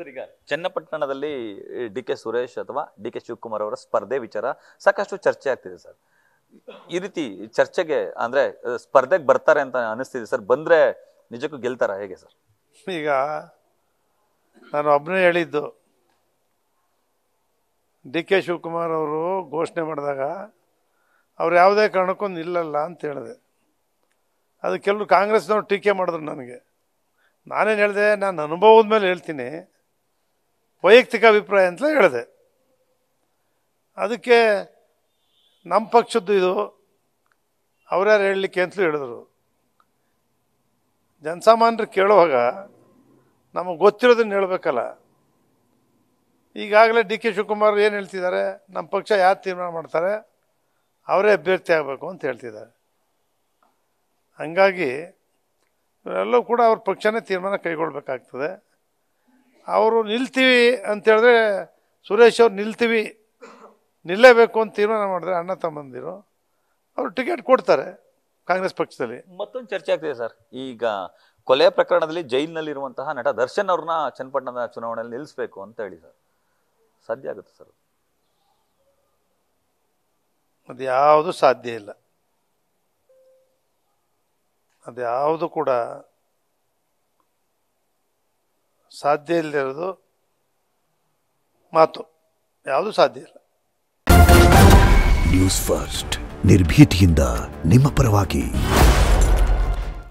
sir ಈಗ ಚನ್ನಪಟ್ಟಣದಲ್ಲಿ D K Suresh ಅಥವಾ ಡಿ ಕೆ ಶಿವಕುಮಾರ್ ಅವರ ಸ್ಪರ್ಧೆ ವಿಚಾರ ಸಾಕಷ್ಟು ಚರ್ಚೆ ಆಗ್ತಿದೆ ಸರ್ ಈ ರೀತಿ ಚರ್ಚೆಗೆ ಅಂದ್ರೆ ಸ್ಪರ್ಧೆಗೆ ಬರ್ತಾರೆ ಅಂತ ಅನಿಸ್ತಿದೆ ಸರ್ ಬಂದ್ರೆ ನಿಜಕ್ಕೂ ಗೆಲ್ತಾರ ಹೇಗೆ ಸರ್ ಈಗ ನಾನು ಒಬ್ಬನೇ ಹೇಳಿದ್ದು ಡಿ ಕೆ ಶಿವಕುಮಾರ್ ಅವರು ಘೋಷಣೆ ಮಾಡಿದಾಗ ಅವ್ರು ಯಾವುದೇ ಕಾರಣಕ್ಕೂ ನಿಲ್ಲಲ್ಲ ಅಂತ ಹೇಳಿದೆ ಅದು ಕೆಲವರು ಕಾಂಗ್ರೆಸ್ನವ್ರು ಟೀಕೆ ಮಾಡಿದ್ರು ನನಗೆ ನಾನೇನು ಹೇಳಿದೆ ನಾನು ಅನುಭವದ ಮೇಲೆ ಹೇಳ್ತೀನಿ ವೈಯಕ್ತಿಕ ಅಭಿಪ್ರಾಯ ಅಂತಲೇ ಹೇಳಿದೆ ಅದಕ್ಕೆ ನಮ್ಮ ಪಕ್ಷದ್ದು ಇದು ಅವ್ರ್ಯಾರು ಹೇಳಲಿಕ್ಕೆ ಅಂತಲೂ ಹೇಳಿದರು ಜನಸಾಮಾನ್ಯರು ಕೇಳುವಾಗ ನಮಗೆ ಗೊತ್ತಿರೋದನ್ನು ಹೇಳಬೇಕಲ್ಲ ಈಗಾಗಲೇ ಡಿ ಕೆ ಶಿವಕುಮಾರ್ ಏನು ಹೇಳ್ತಿದ್ದಾರೆ ನಮ್ಮ ಪಕ್ಷ ಯಾರು ತೀರ್ಮಾನ ಮಾಡ್ತಾರೆ ಅವರೇ ಅಭ್ಯರ್ಥಿ ಆಗಬೇಕು ಅಂತ ಹೇಳ್ತಿದ್ದಾರೆ ಹಂಗಾಗಿ ಇವರೆಲ್ಲೂ ಕೂಡ ಅವ್ರ ಪಕ್ಷನೇ ತೀರ್ಮಾನ ಕೈಗೊಳ್ಬೇಕಾಗ್ತದೆ ಅವರು ನಿಲ್ತೀವಿ ಅಂತೇಳಿದ್ರೆ ಸುರೇಶ್ ಅವ್ರು ನಿಲ್ತೀವಿ ನಿಲ್ಲೇಬೇಕು ಅಂತ ತೀರ್ಮಾನ ಮಾಡಿದ್ರೆ ಅಣ್ಣ ತಮ್ಮಂದಿರು ಅವರು ಟಿಕೆಟ್ ಕೊಡ್ತಾರೆ ಕಾಂಗ್ರೆಸ್ ಪಕ್ಷದಲ್ಲಿ ಮತ್ತೊಂದು ಚರ್ಚೆ ಆಗ್ತಿದೆ ಸರ್ ಈಗ ಕೊಲೆ ಪ್ರಕರಣದಲ್ಲಿ ಜೈಲಿನಲ್ಲಿರುವಂತಹ ನಟ ದರ್ಶನ್ ಅವ್ರನ್ನ ಚನ್ನಪಟ್ಟಣದ ಚುನಾವಣೆಯಲ್ಲಿ ನಿಲ್ಲಿಸಬೇಕು ಅಂತ ಹೇಳಿ ಸರ್ ಸಾಧ್ಯ ಆಗುತ್ತೆ ಸರ್ ಅದು ಯಾವುದು ಸಾಧ್ಯ ಇಲ್ಲ ಅದು ಯಾವುದು ಕೂಡ ಸಾಧ್ಯ ಇಲ್ಲದಿರೋದು ಮಾತು ಯಾವುದು ಸಾಧ್ಯ ಇಲ್ಲ ನ್ಯೂಸ್ ಫಸ್ಟ್ ನಿರ್ಭೀತಿಯಿಂದ ನಿಮ್ಮ ಪರವಾಗಿ